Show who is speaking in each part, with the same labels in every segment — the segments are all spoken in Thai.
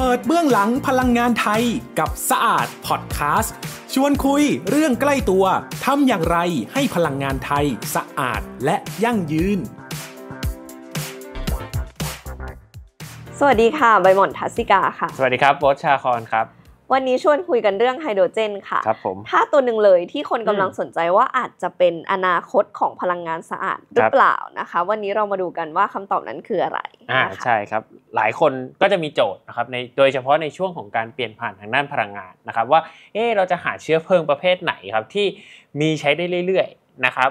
Speaker 1: เปิดเบื้องหลังพลังงานไทยกับสะอาดพอดแคสต์ชวนคุยเรื่องใกล้ตัว ทำอย่างไรให้พลังงานไทยสะอาดและยั่งยืน
Speaker 2: สวัสดีค่ะใบหม่อนทัศิกาค่ะ สวัสดีครับ
Speaker 1: โบชาคอนครับ
Speaker 2: วันนี้ชวนคุยกันเรื่องไฮโดรเจนค่ะครับผมถ้าตัวหนึ่งเลยที่คนกำลังสนใจว่าอาจจะเป็นอนาคตของพลังงานสะอาดหรือเปล่านะคะวันนี้เรามาดูกันว่าคำตอบนั้นคืออะไรอ่า
Speaker 1: ใช่ครับ หลายคนก็จะมีโจทย์นะครับในโดยเฉพาะในช่วงของการเปลี่ยนผ่านทางด้านพลังงานนะครับ ว่า เออเราจะหาเชื้อเพลิงประเภทไหนครับที่มีใช้ได้เรื่อยๆนะครับ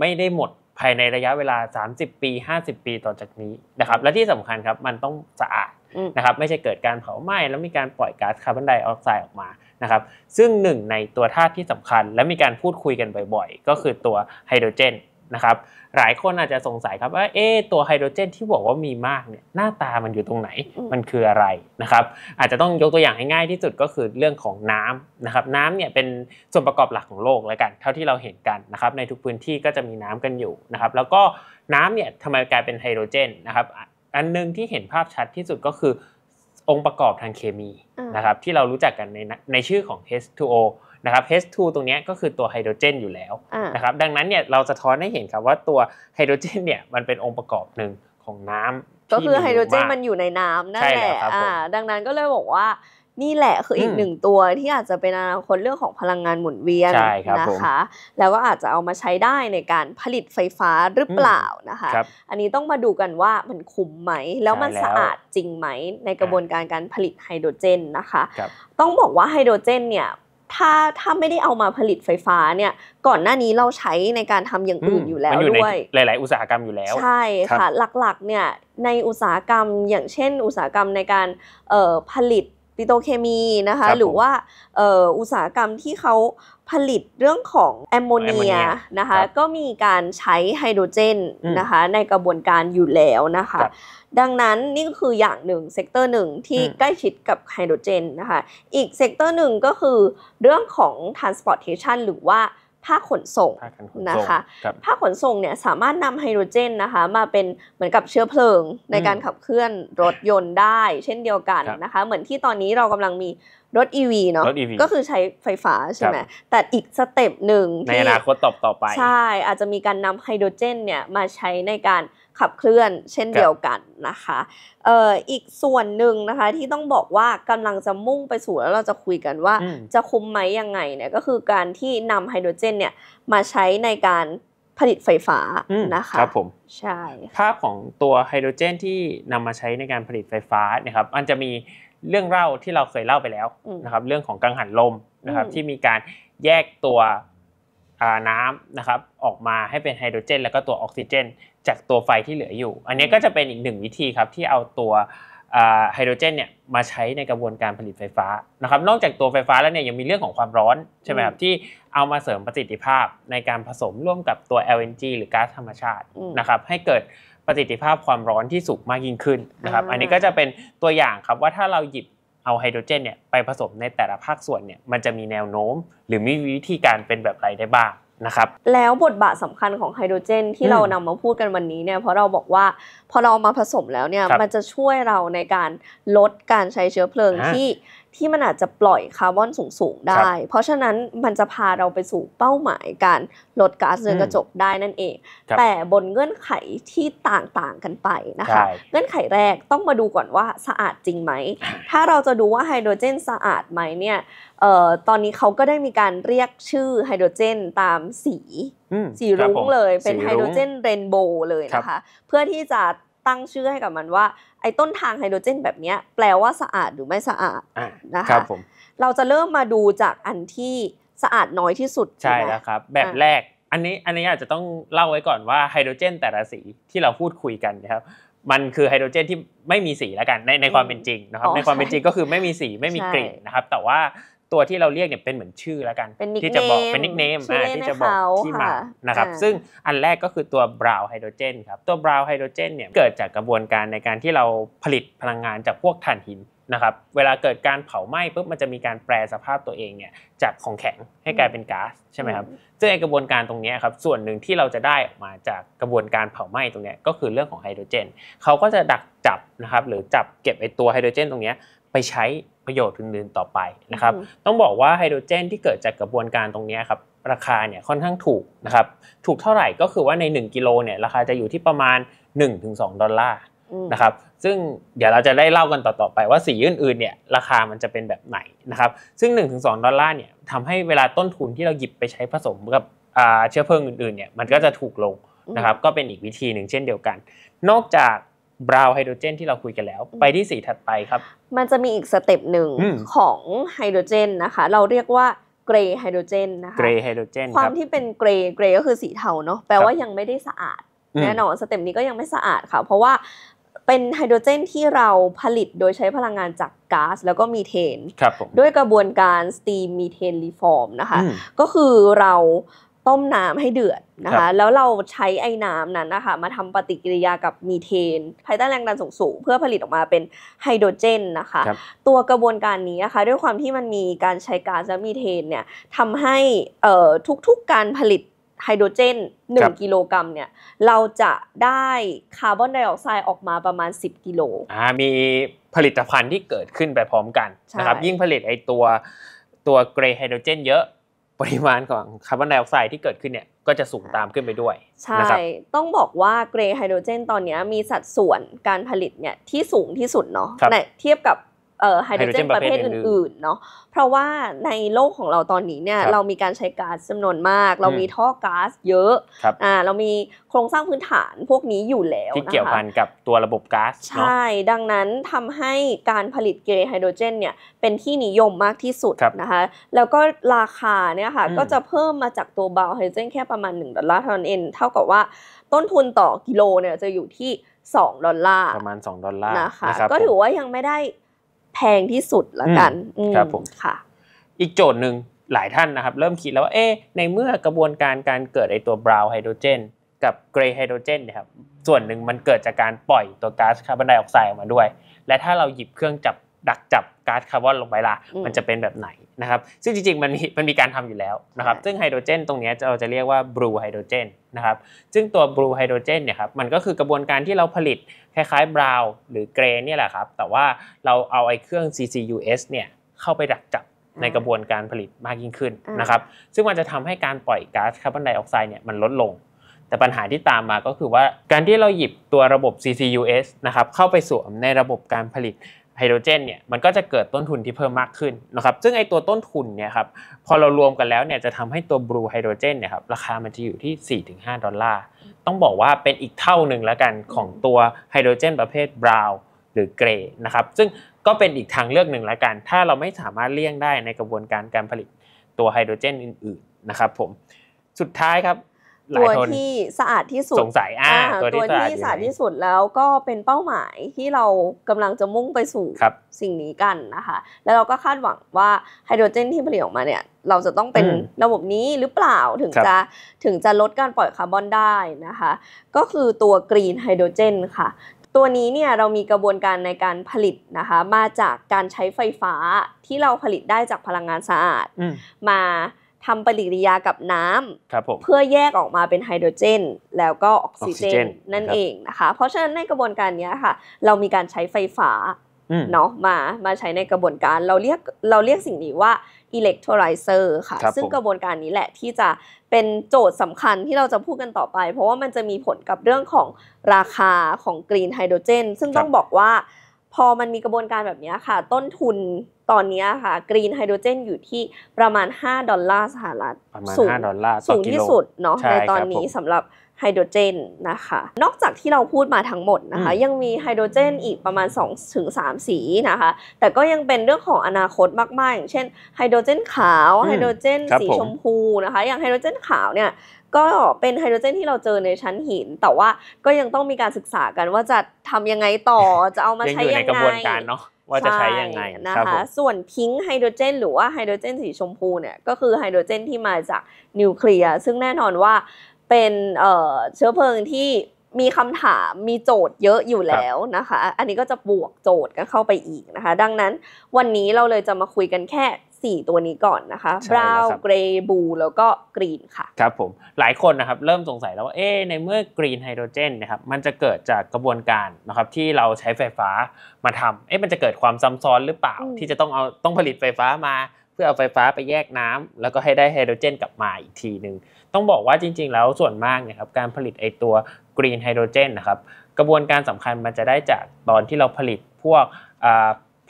Speaker 1: ไม่ได้หมดภายในระยะเวลา 30 ปี 50 ปีต่อจากนี้นะครับและที่สำคัญครับมันต้องสะอาดนะครับไม่ใช่เกิดการเผาไหม้แล้วมีการปล่อยก๊าซคาร์บอนไดออกไซด์ออกมานะครับซึ่งหนึ่งในตัวธาตุที่สำคัญและมีการพูดคุยกันบ่อยๆ ก็คือตัวไฮโดรเจนนะครับหลายคนอาจจะสงสัยครับว่าเอ๊ตัวไฮโดรเจนที่บอกว่ามีมากเนี่ยหน้าตามันอยู่ตรงไหนมันคืออะไรนะครับอาจจะต้องยกตัวอย่างให้ง่ายที่สุดก็คือเรื่องของน้ำนะครับน้ำเนี่ยเป็นส่วนประกอบหลักของโลกแล้วกันเท่าที่เราเห็นกันนะครับในทุกพื้นที่ก็จะมีน้ำกันอยู่นะครับแล้วก็น้ำเนี่ยทำไมกลายเป็นไฮโดรเจนนะครับอันนึงที่เห็นภาพชัดที่สุดก็คือองค์ประกอบทางเคมีนะครับที่เรารู้จักกันในในชื่อของ H2O นะครับ H2 ตรงนี้ก็คือตัวไฮโดรเจนอยู่แล้วนะครับดังนั้นเนี่ยเราจะท้อนให้เห็นครับว่าตัวไฮโดรเจนเนี่ยมันเป็นองค์ประกอบหนึ่งของน้ำก็คือไฮโดรเจนมันอ
Speaker 2: ยู่ในน้ำนั่นแหละดังนั้นก็เลยบอกว่านี่แหละคืออีกหนึ่งตัวที่อาจจะเป็นอนาคตเรื่องของพลังงานหมุนเวียนนะคะ แล้วก็อาจจะเอามาใช้ได้ในการผลิตไฟฟ้าหรือเปล่านะคะคอันนี้ต้องมาดูกันว่ามันคุ้มไหม แล้วมันสะอาดจริงไหมในกระบวนการการผลิตไฮโดรเจนนะคะคต้องบอกว่าไฮโดรเจนเนี่ยถ้าถ้าไม่ได้เอามาผลิตไฟฟ้าเนี่ยก่อนหน้านี้เราใช้ในการทำอย่างอื่นอยู่แล้วด้วย
Speaker 1: หลาย ๆอุตสาหกรรมอยู่แล้วใช่ค่ะ
Speaker 2: หลักๆเนี่ยในอุตสาหกรรมอย่างเช่น อุตสาหกรรมในการผลิตปิโตเคมีนะคะหรือว่าอุตสาหกรรมที่เขาผลิตเรื่องของแอมโมเนียนะคะ ก็มีการใช้ไฮโดรเจนนะคะในกระบวนการอยู่แล้วนะคะ ดังนั้นนี่ก็คืออย่างหนึ่งเซกเตอร์หนึ่งที่ใกล้ชิดกับไฮโดรเจนนะคะ อีกเซกเตอร์หนึ่งก็คือเรื่องของ transportation หรือว่าภาคขนส่งนะคะภาคขนส่งเนี่ยสามารถนำไฮโดรเจนนะคะมาเป็นเหมือนกับเชื้อเพลิงในการขับเคลื่อนรถยนต์ได้เช่นเดียวกันนะคะ เหมือนที่ตอนนี้เรากำลังมีรถ EV เนาะก็คือใช้ไฟฟ้าใช่ไหมแต่อีกสเต็ปหนึ่งในอนา
Speaker 1: คตต่อไป ใช
Speaker 2: ่ อาจจะมีการนำไฮโดรเจนเนี่ยมาใช้ในการขับเคลื่อนเช่นเดียวกันนะคะเอ่ออีกส่วนหนึ่งนะคะที่ต้องบอกว่ากำลังจะมุ่งไปสู่แล้วเราจะคุยกันว่าจะคุมไหมยังไงเนี่ยก็คือการที่นำไฮโดรเจนเนี่ยมาใช้ในการผลิตไฟฟ้านะคะครับผมใช่
Speaker 1: ภาพของตัวไฮโดรเจนที่นำมาใช้ในการผลิตไฟฟ้านะครับมันจะมีเรื่องเล่าที่เราเคยเล่าไปแล้วนะครับเรื่องของกังหันลมนะครับที่มีการแยกตัวน้ำนะครับออกมาให้เป็นไฮโดรเจน แล้วก็ตัวออกซิเจนจากตัวไฟที่เหลืออยู่ อันนี้ก็จะเป็นอีกหนึ่งวิธีครับ ที่เอาตัวไฮโดรเจนเนี่ยมาใช้ในกระบวนการผลิตไฟฟ้านะครับ นอกจากตัวไฟฟ้าแล้วเนี่ยยังมีเรื่องของความร้อน ใช่ไหมครับ ที่เอามาเสริมประสิทธิภาพในการผสมร่วมกับตัว LNG หรือก๊าซธรรมชาตินะครับให้เกิดประสิทธิภาพความร้อนที่สูงมากยิ่งขึ้นนะครับอันนี้ก็จะเป็นตัวอย่างครับว่าถ้าเราหยิบเอาไฮโดรเจนเนี่ยไปผสมในแต่ละภาคส่วนเนี่ยมันจะมีแนวโน้ม หรือมีวิธีการเป็นแบบไรได้บ้างนะครับ
Speaker 2: แล้วบทบาทสำคัญของไฮโดรเจนที่เรานำมาพูดกันวันนี้เนี่ยเพราะเราบอกว่าพอเรามาผสมแล้วเนี่ยมันจะช่วยเราในการลดการใช้เชื้อเพลิงที่ที่มันอาจจะปล่อยคาร์บอนสูงๆ ได้ เพราะฉะนั้นมันจะพาเราไปสู่เป้าหมายการลดก๊าซเรือนกระจกได้นั่นเอง แต่บนเงื่อนไขที่ต่างๆ กันไปนะคะ เงื่อนไขแรกต้องมาดูก่อนว่าสะอาดจริงไหม ถ้าเราจะดูว่าไฮโดรเจนสะอาดไหมเนี่ย ตอนนี้เขาก็ได้มีการเรียกชื่อไฮโดรเจนตามสีสีรุ้งเลย เป็นไฮโดรเจนเรนโบว์เลยนะคะ เพื่อที่จะตั้งชื่อให้กับมันว่าไอ้ต้นทางไฮโดรเจนแบบนี้แปลว่าสะอาดหรือไม่สะอาดนะคะเราจะเริ่มมาดูจากอันที่สะอาดน้อยที่สุดใช่แล้วครับ แบบแรก
Speaker 1: อันนี้อันนี้อาจจะต้องเล่าไว้ก่อนว่าไฮโดรเจน แต่ละสีที่เราพูดคุยกันนะครับมันคือไฮโดรเจนที่ไม่มีสีแล้วกัน ในในความเป็นจริงนะครับในความเป็นจริงก็คือไม่มีสีไม่มีกลิ่นนะครับแต่ว่าตัวที่เราเรียกเนี่ยเป็นเหมือนชื่อแล้วกันที่จะบอกเป็นนิกเนมที่จะบอกที่มา นะครับซึ่งอันแรกก็คือตัวบราวไฮโดรเจนครับตัวบราวไฮโดรเจนเนี่ยเกิดจากกระบวนการในการที่เราผลิตพลังงานจากพวกถ่านหินนะครับเวลาเกิดการเผาไหม้ปุ๊บมันจะมีการแปรสภาพตัวเองเนี่ยจากของแข็งให้กลายเป็นก๊าซใช่ไหมครับ ซึ่งกระบวนการตรงนี้ครับ ส่วนหนึ่งที่เราจะได้ออกมาจากกระบวนการเผาไหม้ตรงนี้ก็คือเรื่องของไฮโดรเจนเขาก็จะดักจับนะครับหรือจับเก็บไอตัวไฮโดรเจนตรงนี้ไปใช้ประโยชน์อื่นๆต่อไปนะครับ ต้องบอกว่าไฮโดรเจนที่เกิดจากกระบวนการตรงนี้ครับ ราคาเนี่ยค่อนข้างถูกนะครับ ถูกเท่าไหร่ก็คือว่าใน 1กิโลเนี่ย ราคาจะอยู่ที่ประมาณ 1-2 ดอลลาร์ นะครับ ซึ่งเดี๋ยวเราจะได้เล่ากันต่อๆไปว่าสีอื่นๆเนี่ยราคามันจะเป็นแบบไหนนะครับ ซึ่ง 1-2 ดอลลาร์เนี่ยทำให้เวลาต้นทุนที่เราหยิบไปใช้ผสมกับเชื้อเพลิงอื่นๆเนี่ยมันก็จะถูกลงนะครับ ก็เป็นอีกวิธีหนึ่งเช่นเดียวกัน นอกจากบราวไฮโดรเจนที่เราคุยกันแล้ว ไปที่สีถัดไปครับ
Speaker 2: มันจะมีอีกสเต็ปหนึ่งของไฮโดรเจนนะคะ เราเรียกว่า เกรย์ไฮโดรเจนนะคะ เก
Speaker 1: รย์ไฮโดรเจนความที่
Speaker 2: เป็นเกรย์เกรย์ก็คือสีเทาเนาะแปลว่ายังไม่ได้สะอาดแน่นอนสเต็ปนี้ก็ยังไม่สะอาดค่ะ เพราะว่าเป็นไฮโดรเจนที่เราผลิตโดยใช้พลังงานจากก๊าซแล้วก็มีเทนด้วยกระบวนการสตีมมีเทนรีฟอร์มนะคะ ก็คือเราต้มน้ำให้เดือดนะคะ แล้วเราใช้ไอ้น้ำนั้นนะคะมาทำปฏิกิริยากับมีเทน ภายใต้แรงดันสูงๆเพื่อผลิตออกมาเป็นไฮโดรเจนนะคะ ตัวกระบวนการนี้นะคะด้วยความที่มันมีการใช้ก๊าซและมีเทนเนี่ยทำให้ทุกๆการผลิตไฮโดรเจน 1กิโลกรัมเนี่ยเราจะได้คาร์บอนไดออกไซด์ออกมาประมาณ 10 กิโลอ
Speaker 1: ่ามีผลิตภัณฑ์ที่เกิดขึ้นไปพร้อมกันนะครับยิ่งผลิตไอตัวตัวเกรย์ไฮโดรเจนเยอะปริมาณของคาร์บอนไดออกไซด์ที่เกิดขึ้นเนี่ย ก็จะสูงตามขึ้นไปด้วยใช่
Speaker 2: ต้องบอกว่าเกรย์ไฮโดรเจนตอนนี้มีสัดส่วน การผลิตเนี่ย ที่สูงที่สุดเนาะเทียบกับไฮโดรเจนประเภท อื่นๆ เนาะ เพราะว่าในโลกของเราตอนนี้เนี่ยเรามีการใช้ก๊าซจำนวนมาก เรามีท่อก๊าซเยอะอ่าเรามีโครงสร้างพื้นฐานพวกนี้อยู่แล้วที่เกี่ยวพัน
Speaker 1: กับตัวระบบก๊าซใช่
Speaker 2: ดังนั้นทำให้การผลิตเกรไฮโดรเจนเนี่ยเป็นที่นิยมมากที่สุดนะคะแล้วก็ราคาเนี่ยค่ะก็จะเพิ่มมาจากตัวเบาไฮโดรเจนแค่ประมาณ 1 ดอลลาร์เท่านั้นเองเท่ากับว่าต้นทุนต่อกิโลเนี่ยจะอยู่ที่ 2 ดอลลาร์ประมาณ2ดอลลาร์นะคะก็ถือว่ายังไม่ได้แพงที่สุดละกันครับผมค่ะ
Speaker 1: อีกโจทย์หนึ่งหลายท่านนะครับ เริ่มคิดแล้วว่าเอ๊ะในเมื่อกระบวนการการเกิดไอตัวบราวไฮโดรเจน กับเกรย์ไฮโดรเจนนะครับส่วนหนึ่งมันเกิดจากการปล่อยตัวก๊าซคาร์บอนไดออกไซด์ออกมาด้วย และถ้าเราหยิบเครื่องจับดักจับก๊าซคาร์บอนลงไปละมันจะเป็นแบบไหนนะครับ ซึ่งจริงๆ มันมีมันมีการทำอยู่แล้วนะครับ ซึ่งไฮโดรเจนตรงนี้เราจะเรียกว่าบลูไฮโดรเจนนะครับ ซึ่งตัวบลูไฮโดรเจนเนี่ยครับ มันก็คือกระบวนการที่เราผลิตคล้ายๆบราวน์หรือเกรนเนี่ยแหละครับ แต่ว่าเราเอาไอ้เครื่อง CCUS เนี่ยเข้าไปดักจับในกระบวนการผลิตมากยิ่งขึ้นนะครับ ซึ่งมันจะทำให้การปล่อยก๊าซคาร์บอนไดออกไซด์เนี่ยมันลดลง แต่ปัญหาที่ตามมาก็คือว่าการที่เราหยิบตัวระบบ CCUS นะครับเข้าไปสวมในระบบการผลิตไฮโดรเจนเนี่ยมันก็จะเกิดต้นทุนที่เพิ่มมากขึ้นนะครับ ซึ่งไอตัวต้นทุนเนี่ยครับพอเรารวมกันแล้วเนี่ยจะทำให้ตัวบลูไฮโดรเจนเนี่ยครับราคามันจะอยู่ที่ 4-5 ดอลลาร์ ต้องบอกว่าเป็นอีกเท่าหนึ่งแล้วกันของตัวไฮโดรเจน ประเภทบราวน์หรือเกรย์นะครับ ซึ่งก็เป็นอีกทางเลือกหนึ่งแล้วกัน ถ้าเราไม่สามารถเลี่ยงได้ในกระบวนการการผลิตตัวไฮโดรเจนอื่นๆนะครับ ผมสุดท้ายครับตัวที่ส
Speaker 2: ะอาดที่สุดสงสัยอ่าตัวที่สะอาดที่สุดแล้วก็เป็นเป้าหมายที่เรากำลังจะมุ่งไปสู่สิ่งนี้กันนะคะ แล้วเราก็คาดหวังว่าไฮโดรเจนที่ผลิตออกมาเนี่ย เราจะต้องเป็นระบบนี้หรือเปล่าถึงจะถึงจะลดการปล่อยคาร์บอนได้นะคะ ก็คือตัวกรีนไฮโดรเจนค่ะ ตัวนี้เนี่ยเรามีกระบวนการในการผลิตนะคะ มาจากการใช้ไฟฟ้าที่เราผลิตได้จากพลังงานสะอาดมาทำปฏิกิริยากับน้ำเพื่อแยกออกมาเป็นไฮโดรเจนแล้วก็ออกซิเจน นั่นเองนะคะ เพราะฉะนั้นในกระบวนการนี้ค่ะ เรามีการใช้ไฟฟ้าเนาะมามาใช้ในกระบวนการเราเรียกเราเรียกสิ่งนี้ว่าอิเล็กโทรไลเซอร์ค่ะ ซึ่งกระบวนการนี้แหละที่จะเป็นโจทย์สำคัญที่เราจะพูดกันต่อไป เพราะว่ามันจะมีผลกับเรื่องของราคาของกรีนไฮโดรเจนซึ่งต้องบอกว่าพอมันมีกระบวนการแบบนี้ค่ะ ต้นทุนตอนนี้ค่ะกรีนไฮโดรเจนอยู่ที่ประมาณ5ดอลลาร์สหรัฐ ประมาณ5ดอลลาร์สูงที่สุดเนาะในตอนนี้สำหรับไฮโดรเจนนะคะ นอกจากที่เราพูดมาทั้งหมดนะคะ ยังมีไฮโดรเจนอีกประมาณ 2-3ถึงสสีนะคะ แต่ก็ยังเป็นเรื่องของอนาคตมากๆอย่างเช่นไฮโดรเจนขาวไฮโดรเจนสีชมพูนะคะอย่างไฮโดรเจนขาวเนี่ยก็เป็นไฮโดรเจนที่เราเจอในชั้นหิน แต่ว่าก็ยังต้องมีการศึกษากันว่าจะทำยังไงต่อจะเอามาใช้ยังไงอย่ใกระบวนการเน
Speaker 1: าะว่าจะใช้ยังไงนะคะ ส
Speaker 2: ่วนพิงค์ไฮโดรเจน หรือว่าไฮโดรเจนสีชมพูเนี่ยก็คือไฮโดรเจนที่มาจากนิวเคลียร์ซึ่งแน่นอนว่าเป็นเชื้อเพลิงที่มีคำถาม มีโจทย์เยอะอยู่แล้วนะคะ อันนี้ก็จะบวกโจทย์กันเข้าไปอีกนะคะ ดังนั้นวันนี้เราเลยจะมาคุยกันแค่4 ตัวนี้ก่อนนะคะ บราวน์เกรย์บลูแล้วก็กรีนค่ะ
Speaker 1: ครับผม หลายคนนะครับเริ่มสงสัยแล้วว่า เอ๊ในเมื่อกรีนไฮโดรเจนนะครับ มันจะเกิดจากกระบวนการนะครับที่เราใช้ไฟฟ้ามาทำเอ๊มันจะเกิดความซ้ำซ้อนหรือเปล่า ที่จะต้องเอา ต้องผลิตไฟฟ้ามาเพื่อเอาไฟฟ้าไปแยกน้ำแล้วก็ให้ได้ไฮโดรเจนกลับมาอีกทีหนึ่งต้องบอกว่าจริง ๆ แล้วส่วนมากเนี่ยครับการผลิตไอตัวกรีนไฮโดรเจนนะครับ กระบวนการสำคัญมันจะได้จากตอนที่เราผลิตพวก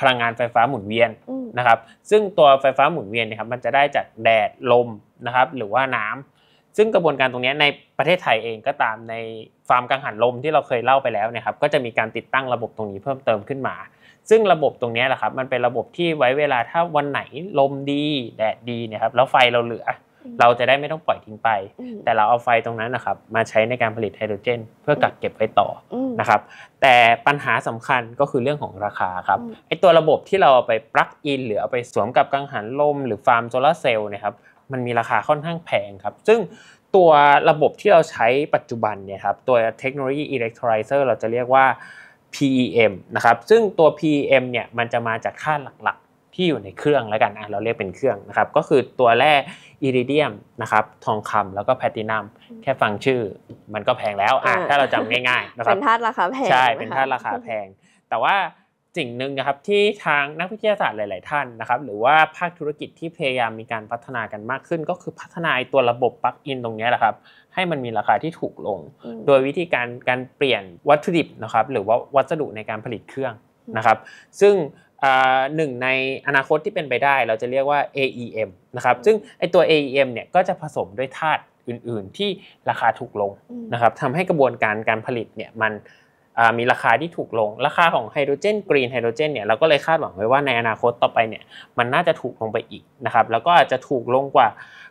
Speaker 1: พลังงานไฟฟ้าหมุนเวียนนะครับซึ่งตัวไฟฟ้าหมุนเวียนนะครับมันจะได้จากแดดลมนะครับ หรือว่าน้ำ ซึ่งกระบวนการตรงนี้ในประเทศไทยเองก็ตามในฟาร์มกังหันลมที่เราเคยเล่าไปแล้วนะครับก็จะมีการติดตั้งระบบตรงนี้เพิ่มเติมขึ้นมา ซึ่งระบบตรงนี้แหละครับ มันเป็นระบบที่ไว้เวลาถ้าวันไหนลมดีแดดดีนะครับแล้วไฟเราเหลือเราจะได้ไม่ต้องปล่อยทิ้งไป แต่เราเอาไฟตรงนั้นนะครับ มาใช้ในการผลิตไฮโดรเจนเพื่อกักเก็บไว้ต่อนะครับ แต่ปัญหาสำคัญก็คือเรื่องของราคาครับไอตัวระบบที่เราเอาไปปลั๊กอิน หรือเอาไปสวมกับกังหันลมหรือฟาร์มโซลาเซลล์นะครับมันมีราคาค่อนข้างแพงครับ ซึ่งตัวระบบที่เราใช้ปัจจุบันเนี่ยครับตัวเทคโนโลยีอิเล็กโทรไลเซอร์เราจะเรียกว่า PEM นะครับซึ่งตัว PEM เนี่ยมันจะมาจากค่าหลักที่อยู่ในเครื่องแล้วกันะเราเรียกเป็นเครื่องนะครับ ก็คือตัวแร่อิริเดียมนะครับทองคำแล้วก็แพลตินัมแค่ฟังชื่อมันก็แพงแล้วอ่ะถ้าเราจำง่ายๆนะครับเป็นธาตุราคาแพงใช่เป็นธาตุราคาแพง แต่ว่าสิ่งหนึ่งนะครับ ที่ทางนักวิทยาศาสตร์หลายๆท่านนะครับหรือว่าภาคธุรกิจที่พยายามมีการพัฒนากันมากขึ้น ก็คือพัฒนาตัวระบบปลั๊กอินตรงนี้แหละครับ ให้มันมีราคาที่ถูกลง โดยวิธีการการเปลี่ยนวัตถุดิบนะครับหรือว่าวัสดุในการผลิตเครื่องนะครับซึ่งหนึ่งในอนาคตที่เป็นไปได้เราจะเรียกว่า AEM นะครับ ซึ่งไอตัว AEM เนี่ยก็จะผสมด้วยธาตุอื่นๆที่ราคาถูกลงนะครับทำให้กระบวนการการผลิตเนี่ยมันมีราคาที่ถูกลง ราคาของไฮโดรเจนกรีนไฮโดรเจนเนี่ยเราก็เลยคาดหวังไว้ว่าในอนาคตต่อไปเนี่ยมันน่าจะถูกลงไปอีกนะครับ แล้วก็อาจจะถูกลงกว่า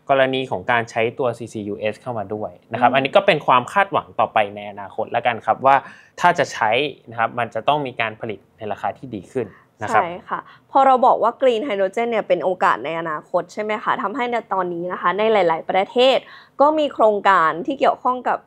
Speaker 1: กรณีของการใช้ตัว CCUS เข้ามาด้วยนะครับ อันนี้ก็เป็นความคาดหวังต่อไปในอนาคตแล้วกันครับว่าถ้าจะใช้นะครับมันจะต้องมีการผลิตในราคาที่ดีขึ้นะครับใช่
Speaker 2: ค่ะพอเราบอกว่ากรีนไฮโดรเจนเนี่ยเป็นโอกาสในอนาคตใช่ไหมคะทำให้ในตอนนี้นะคะในหลาย ๆ ประเทศ ก็มีโครงการที่เกี่ยวข้องกับ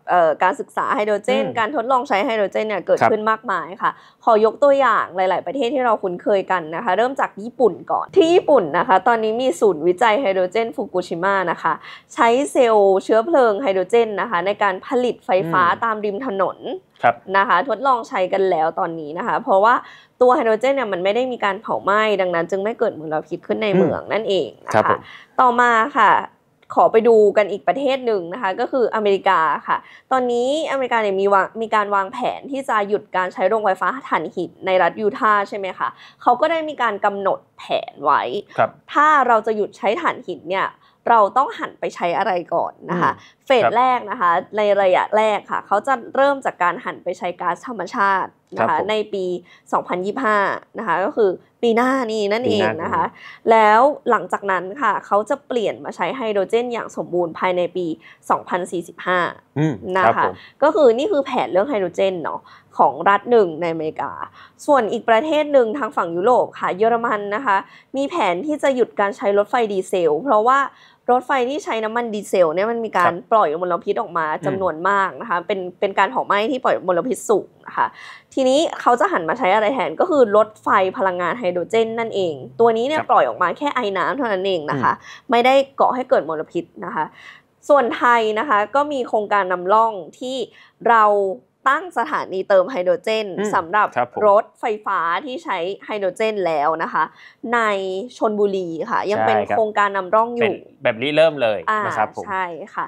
Speaker 2: การศึกษาไฮโดรเจน การทดลองใช้ไฮโดรเจนเนี่ยเกิดขึ้นมากมายค่ะ ขอยกตัวอย่างหลาย ๆ ประเทศที่เราคุ้นเคยกันนะคะ เริ่มจากญี่ปุ่นก่อนที่ญี่ปุ่นนะคะตอนนี้มีศูนย์วิจัยไฮโดรเจนฟุกุชิมะนะคะ ใช้เซลล์เชื้อเพลิงไฮโดรเจนนะคะในการผลิตไฟฟ้าตามริมถนนนะคะทดลองใช้กันแล้วตอนนี้นะคะเพราะว่าตัวไฮโดรเจนเนี่ยมันไม่ได้มีการเผาไหม้ดังนั้นจึงไม่เกิดมลพิษขึ้นในเมืองนั่นเองนะคะต่อมาค่ะขอไปดูกันอีกประเทศหนึ่งนะคะก็คืออเมริกาค่ะ ตอนนี้อเมริกาเนี่ยมีวามีการวางแผนที่จะหยุดการใช้โรงไฟฟ้าถ่านหินในรัฐยูทาห์ใช่ไหมคะเขาก็ได้มีการกำหนดแผนไว้ถ้าเราจะหยุดใช้ถ่านหินเนี่ยเราต้องหันไปใช้อะไรก่อนนะคะเฟสแรกนะคะในระยะแรกค่ะเขาจะเริ่มจากการหันไปใช้ก๊าซธรรมชาตินะคะในปี 2025 นะคะ ก็คือปีหน้านี่นั่นเองนะคะ แล้วหลังจากนั้นค่ะเขาจะเปลี่ยนมาใช้ไฮโดรเจนอย่างสมบูรณ์ภายในปี 2045 นะคะก็คือนี่คือแผนเรื่องไฮโดรเจนเนาะของรัฐหนึ่งในอเมริกา ส่วนอีกประเทศหนึ่งทางฝั่งยุโรปค่ะเยอรมันนะคะ มีแผนที่จะหยุดการใช้รถไฟดีเซลเพราะว่ารถไฟที่ใช้น้ำมันดีเซลเนี่ยมันมีการปล่อยมลพิษออกมาจำนวนมากนะคะ เป็นเป็นการเผาไหม้ที่ปล่อยมลพิษสูงนะคะทีนี้เขาจะหันมาใช้อะไรแทนก็คือรถไฟพลังงานไฮโดรเจนนั่นเอง ตัวนี้เนี่ยปล่อยออกมาแค่ไอน้ำเท่านั้นเองนะคะ ไม่ได้เกาะให้เกิดมลพิษนะคะ ส่วนไทยนะคะก็มีโครงการนำร่องที่เราตั้งสถานีเติมไฮโดรเจนสำหรับรถไฟฟ้าที่ใช้ไฮโดรเจนแล้วนะคะ ในชนบุรีค่ะยังเป็นโครงการนำร่องอยู่
Speaker 1: แบบนี้เริ่มเลยนะครับผมใช่
Speaker 2: ค่ะ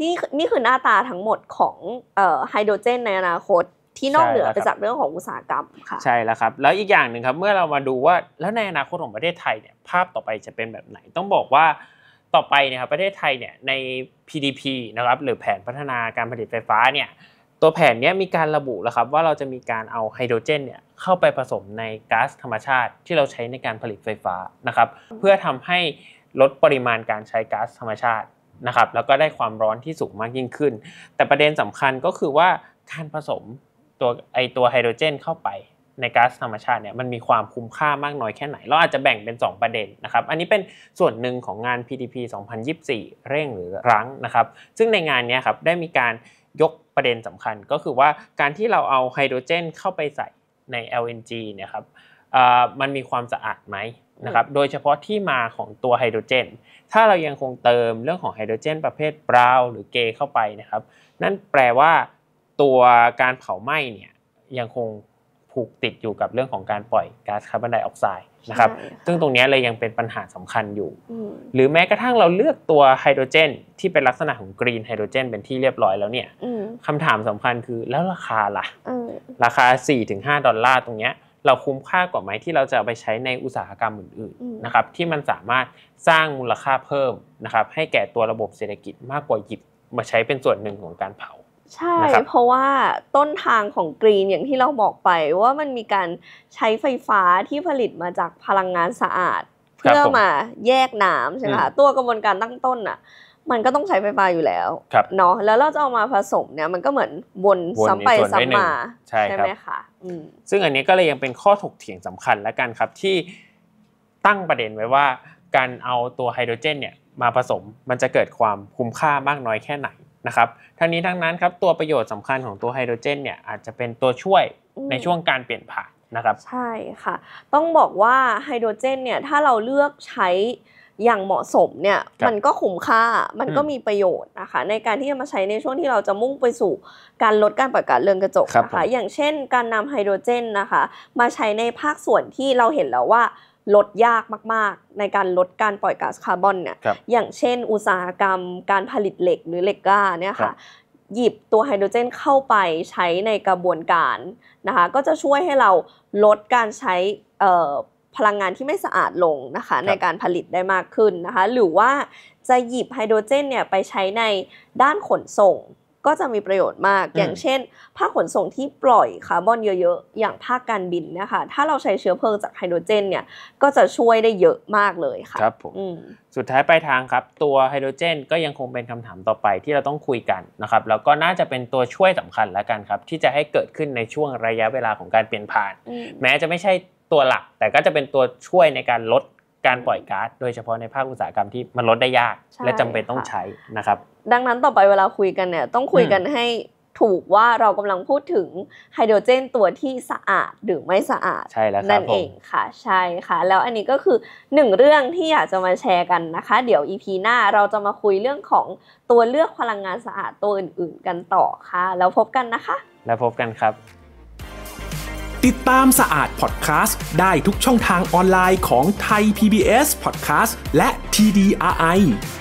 Speaker 2: นี่นี่คือหน้าตาทั้งหมดของไฮโดรเจน ในอนาคตที่นอกเหนือไปจากเรื่องของอุตสาหกรรม
Speaker 1: ค่ะใช่แล้วครับแล้วอีกอย่างหนึ่งครับเมื่อเรามาดูว่าแล้วในอนาคตของประเทศไทยเนี่ยภาพต่อไปจะเป็นแบบไหน ต้องบอกว่าต่อไปเนี่ยครับประเทศไทยเนี่ยใน PDP นะครับหรือแผนพัฒนาการผลิตไฟฟ้าเนี่ยตัวแผนนี้มีการระบุแล้วครับว่าเราจะมีการเอาไฮโดรเจนเนี่ยเข้าไปผสมในก๊าซธรรมชาติที่เราใช้ในการผลิตไฟฟ้านะครับเพื่อทำให้ลดปริมาณการใช้ก๊าซธรรมชาตินะครับแล้วก็ได้ความร้อนที่สูงมากยิ่งขึ้น แต่ประเด็นสำคัญก็คือว่า การผสมตัวไอตัวไฮโดรเจน เข้าไป ในก๊าซธรรมชาติเนี่ยมันมีความคุ้มค่ามากน้อยแค่ไหนเราอาจจะแบ่งเป็น 2 ประเด็นนะครับอันนี้เป็นส่วนหนึ่งของงาน PDP 2024 เร่งหรือรั้งนะครับซึ่งในงานนี้ครับได้มีการยกประเด็นสำคัญก็คือว่าการที่เราเอาไฮโดรเจน เข้าไปใส่ใน LNG เนี่ยครับมันมีความสะอาดไหมนะครับ โดยเฉพาะที่มาของตัวไฮโดรเจน ถ้าเรายังคงเติมเรื่องของไฮโดรเจนประเภทบราวหรือเกเข้าไปนะครับ นั่นแปลว่าตัวการเผาไหม้เนี่ยยังคงผูกติดอยู่กับเรื่องของการปล่อยก๊าซคาร์บอนไดออกไซด์ นะครับซึ่งตรงนี้เลยยังเป็นปัญหาสำคัญอยู่ หรือแม้กระทั่งเราเลือกตัวไฮโดรเจน ที่เป็นลักษณะของกรีนไฮโดรเจนเป็นที่เรียบร้อยแล้วเนี่ยคำถามสำคัญคือแล้วราคาล่ะราคา 4-5 ดอลลาร์ตรงเนี้ยเราคุ้มค่ากว่าไหมที่เราจะไปใช้ในอุตสาหกรรมอื่นๆนะครับที่มันสามารถสร้างมูลค่าเพิ่มนะครับให้แก่ตัวระบบเศรษฐกิจมากกว่าหยิบมาใช้เป็นส่วนหนึ่งของการเผา
Speaker 2: ใช่ เพราะว่าต้นทางของกรีนอย่างที่เราบอกไปว่ามันมีการใช้ไฟฟ้าที่ผลิตมาจากพลังงานสะอาด เพื่อมาแยกน้ำใช่ไหมคะตัวกระบวนการตั้งต้นอ่ะ มันก็ต้องใช้ไฟฟ้าอยู่แล้วเนาะแล้วเราจะเอามาผสมเนี่ยมันก็เหมือนวนซ้ำไปซ้ำมา ใช่ไหมคะ
Speaker 1: ซึ่งอันนี้ก็เลยยังเป็นข้อถกเถียงสำคัญและกันครับ ที่ตั้งประเด็นไว้ว่าการเอาตัวไฮโดรเจนเนี่ยมาผสมมันจะเกิดความคุ้มค่ามากน้อยแค่ไหนนะครับ ทั้งนี้ทั้งนั้นครับ ตัวประโยชน์สำคัญของตัวไฮโดรเจนเนี่ยอาจจะเป็นตัวช่วยในช่วงการเปลี่ยนผ่านนะครับ ใช
Speaker 2: ่ค่ะ ต้องบอกว่าไฮโดรเจนเนี่ยถ้าเราเลือกใช้อย่างเหมาะสมเนี่ยมันก็คุ้มค่า มันก็มีประโยชน์นะคะในการที่จะมาใช้ในช่วงที่เราจะมุ่งไปสู่การลดการปล่อยก๊าซเรือนกระจกนะคะ อย่างเช่นการนำไฮโดรเจนนะคะมาใช้ในภาคส่วนที่เราเห็นแล้วว่าลดยากมากๆ ในการลดการปล่อยก๊าซคาร์บอนเนี่ย อย่างเช่นอุตสาหกรรมการผลิตเหล็กหรือเหล็กก้าเนี่ยค่ะ หยิบตัวไฮโดรเจนเข้าไปใช้ในกระบวนการนะคะก็จะช่วยให้เราลดการใช้พลังงานที่ไม่สะอาดลงนะคะในการผลิตได้มากขึ้นนะคะหรือว่าจะหยิบไฮโดรเจนเนี่ยไปใช้ในด้านขนส่งก็จะมีประโยชน์มาก อย่างเช่นภาคขนส่งที่ปล่อยคาร์บอนเยอะๆ อย่างภาคการบินนะคะถ้าเราใช้เชื้อเพลิงจากไฮโดรเจนเนี่ย ก็จะช่วยได้เยอะมากเลยค่ะ
Speaker 1: ครับผมสุดท้ายปลายทางครับ ตัวไฮโดรเจนก็ยังคงเป็นคำถามต่อไปที่เราต้องคุยกันนะครับ แล้วก็น่าจะเป็นตัวช่วยสำคัญแล้วกันครับ ที่จะให้เกิดขึ้นในช่วงระยะเวลาของการเปลี่ยนผ่าน แม้จะไม่ใช่ตัวหลัก แต่ก็จะเป็นตัวช่วยในการลดการปล่อยก๊าซ โดยเฉพาะในภาคอุตสาหกรรมที่มันลดได้ยาก และจำเป็นต้องใช้นะครับ
Speaker 2: ดังนั้นต่อไปเวลาคุยกันเนี่ย ต้องคุยกันให้ถูกว่าเรากำลังพูดถึงไฮโดรเจนตัวที่สะอาดหรือไม่สะอาดใช่แล้วนั่นเองค่ะใช่ค่ะแล้วอันนี้ก็คือหนึ่งเรื่องที่อยากจะมาแชร์กันนะคะเดี๋ยวอีพีหน้าเราจะมาคุยเรื่องของตัวเลือกพลังงานสะอาดตัวอื่นๆกันต่อค่ะ แล้วพบกันนะคะ
Speaker 1: แล้วพบกันครับติดตามสะอาดพอดแคสต์ได้ทุกช่องทางออนไลน์ของไทย PBS Podcast และ TDRI